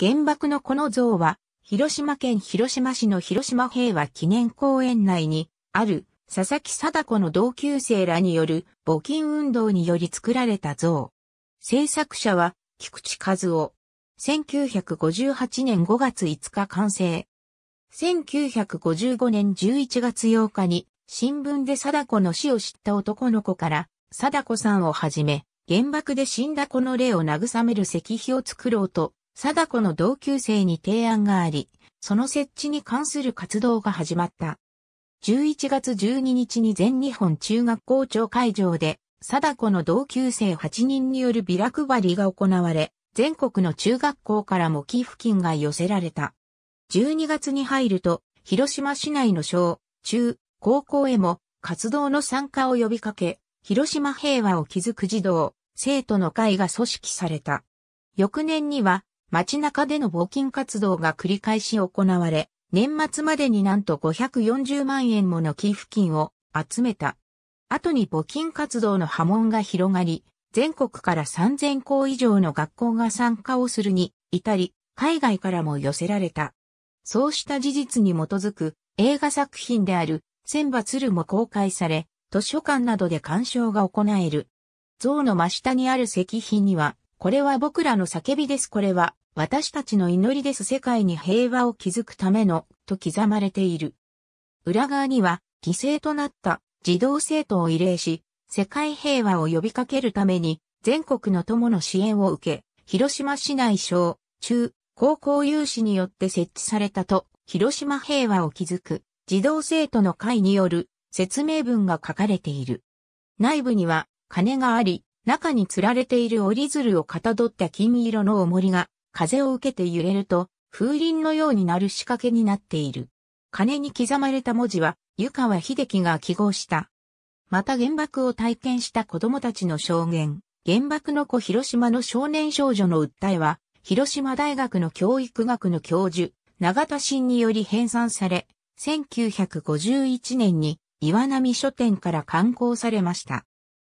原爆のこの像は、広島県広島市の広島平和記念公園内にある佐々木貞子の同級生らによる募金運動により作られた像。制作者は菊池和夫。1958年5月5日完成。1955年11月8日に新聞で貞子の死を知った男の子から貞子さんをはじめ原爆で死んだ子の霊を慰める石碑を作ろうと貞子の同級生に提案があり、その設置に関する活動が始まった。11月12日に全日本中学校長会場で、貞子の同級生8人によるビラ配りが行われ、全国の中学校からも寄付金が寄せられた。12月に入ると、広島市内の小、中、高校へも活動の参加を呼びかけ、広島平和を築く児童、生徒の会が組織された。翌年には、街中での募金活動が繰り返し行われ、年末までになんと540万円もの寄付金を集めた。後に募金活動の波紋が広がり、全国から3000校以上の学校が参加をするに至り、海外からも寄せられた。そうした事実に基づく映画作品である千羽鶴も公開され、図書館などで鑑賞が行える。像の真下にある石碑には、これは僕らの叫びです。これは私たちの祈りです世界に平和を築くための、と刻まれている。裏側には、犠牲となった児童生徒を慰霊し、世界平和を呼びかけるために、全国の友の支援を受け、広島市内小、中、高校有志によって設置されたと、広島平和を築く、児童生徒の会による説明文が書かれている。内部には鐘があり、中に吊られている折り鶴をかたどった金色の重りが風を受けて揺れると、風鈴のようになる仕掛けになっている。鐘に刻まれた文字は、湯川秀樹が記号した。また原爆を体験した子供たちの証言、原爆の子広島の少年少女の訴えは、広島大学の教育学の教授、永田新により編纂され、1951年に岩波書店から刊行されました。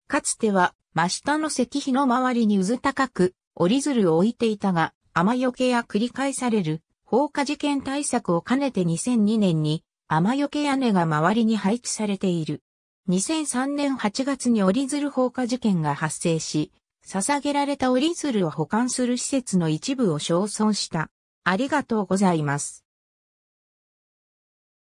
かつては、真下の石碑の周りにうず高く、折り鶴を置いていたが、雨よけや繰り返される放火事件対策を兼ねて2002年に雨よけ屋根が周りに配置されている。2003年8月に折り鶴放火事件が発生し、捧げられた折り鶴を保管する施設の一部を焼損した。ありがとうございます。